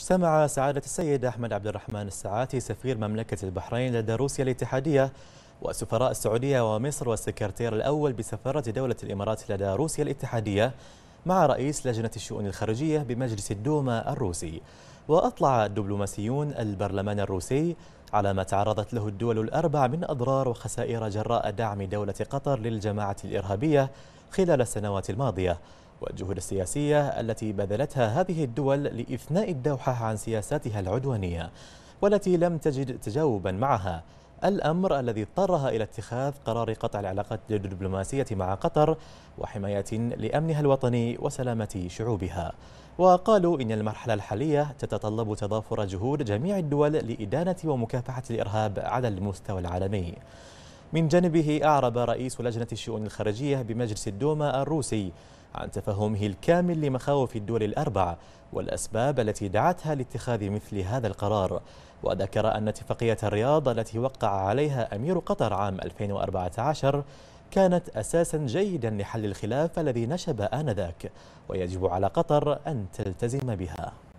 اجتمع سعادة السيد أحمد عبد الرحمن السعاتي سفير مملكة البحرين لدى روسيا الاتحادية وسفراء السعودية ومصر والسكرتير الأول بسفارة دولة الإمارات لدى روسيا الاتحادية مع رئيس لجنة الشؤون الخارجية بمجلس الدوما الروسي وأطلع الدبلوماسيون البرلمان الروسي على ما تعرضت له الدول الأربع من أضرار وخسائر جراء دعم دولة قطر للجماعة الإرهابية خلال السنوات الماضية والجهود السياسية التي بذلتها هذه الدول لإثناء الدوحة عن سياساتها العدوانية والتي لم تجد تجاوبا معها الأمر الذي اضطرها إلى اتخاذ قرار قطع العلاقات الدبلوماسية مع قطر وحماية لأمنها الوطني وسلامة شعوبها وقالوا إن المرحلة الحالية تتطلب تضافر جهود جميع الدول لإدانة ومكافحة الإرهاب على المستوى العالمي من جانبه أعرب رئيس لجنة الشؤون الخارجية بمجلس الدوما الروسي عن تفهمه الكامل لمخاوف الدول الأربع والأسباب التي دعتها لاتخاذ مثل هذا القرار وذكر أن اتفاقية الرياض التي وقع عليها أمير قطر عام 2014 كانت أساسا جيدا لحل الخلاف الذي نشب آنذاك ويجب على قطر أن تلتزم بها